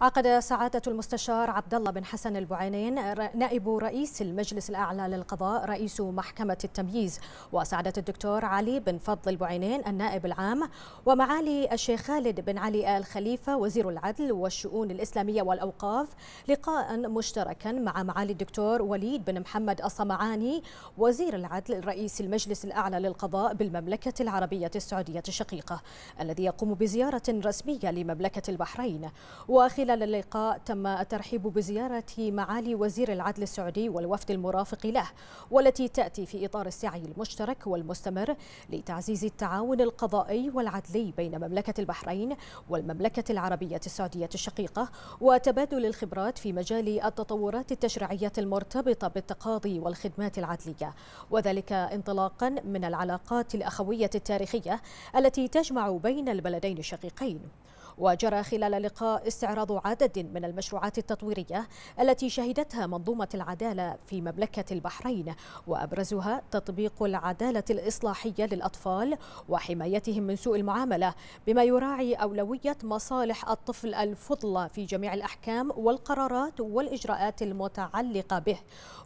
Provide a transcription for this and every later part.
عقد سعادة المستشار عبد الله بن حسن البعينين نائب رئيس المجلس الأعلى للقضاء رئيس محكمة التمييز وسعادة الدكتور علي بن فضل البعينين النائب العام ومعالي الشيخ خالد بن علي آل خليفة وزير العدل والشؤون الإسلامية والأوقاف لقاء مشتركا مع معالي الدكتور وليد بن محمد الصمعاني وزير العدل رئيس المجلس الأعلى للقضاء بالمملكة العربية السعودية الشقيقة الذي يقوم بزيارة رسمية لمملكة البحرين وخلال خلال اللقاء تم الترحيب بزيارة معالي وزير العدل السعودي والوفد المرافق له والتي تأتي في إطار السعي المشترك والمستمر لتعزيز التعاون القضائي والعدلي بين مملكة البحرين والمملكة العربية السعودية الشقيقة وتبادل الخبرات في مجال التطورات التشريعية المرتبطة بالتقاضي والخدمات العدلية وذلك انطلاقا من العلاقات الأخوية التاريخية التي تجمع بين البلدين الشقيقين وجرى خلال اللقاء استعراض عدد من المشروعات التطويرية التي شهدتها منظومة العدالة في مملكة البحرين وأبرزها تطبيق العدالة الإصلاحية للأطفال وحمايتهم من سوء المعاملة بما يراعي أولوية مصالح الطفل الفضلى في جميع الأحكام والقرارات والإجراءات المتعلقة به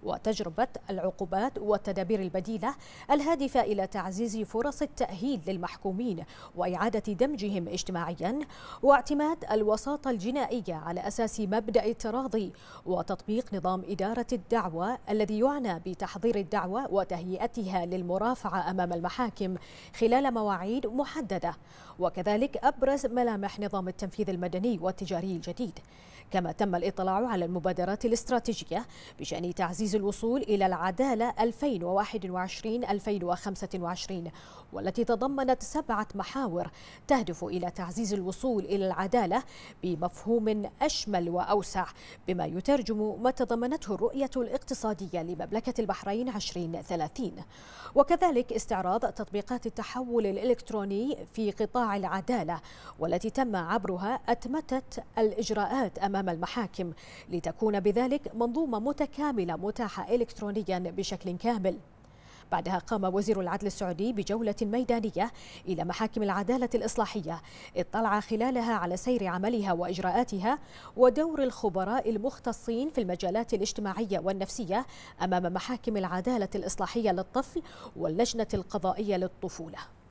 وتجربة العقوبات والتدابير البديلة الهادفة إلى تعزيز فرص التأهيل للمحكومين وإعادة دمجهم اجتماعيا واعتماد الوساطة الجنائية على أساس مبدأ التراضي وتطبيق نظام إدارة الدعوة الذي يعنى بتحضير الدعوة وتهيئتها للمرافعة أمام المحاكم خلال مواعيد محددة وكذلك أبرز ملامح نظام التنفيذ المدني والتجاري الجديد كما تم الاطلاع على المبادرات الاستراتيجية بشأن تعزيز الوصول إلى العدالة 2021-2025 والتي تضمنت سبعة محاور تهدف إلى تعزيز الوصول إلى العدالة بمفهوم أشمل وأوسع بما يترجم ما تضمنته الرؤية الاقتصادية لمملكة البحرين 2030 وكذلك استعراض تطبيقات التحول الإلكتروني في قطاع العدالة والتي تم عبرها أتمتت الإجراءات أمام المحاكم لتكون بذلك منظومة متكاملة متاحة إلكترونيا بشكل كامل بعدها قام وزير العدل السعودي بجولة ميدانية إلى محاكم العدالة الإصلاحية اطلع خلالها على سير عملها وإجراءاتها ودور الخبراء المختصين في المجالات الاجتماعية والنفسية أمام محاكم العدالة الإصلاحية للطفل واللجنة القضائية للطفولة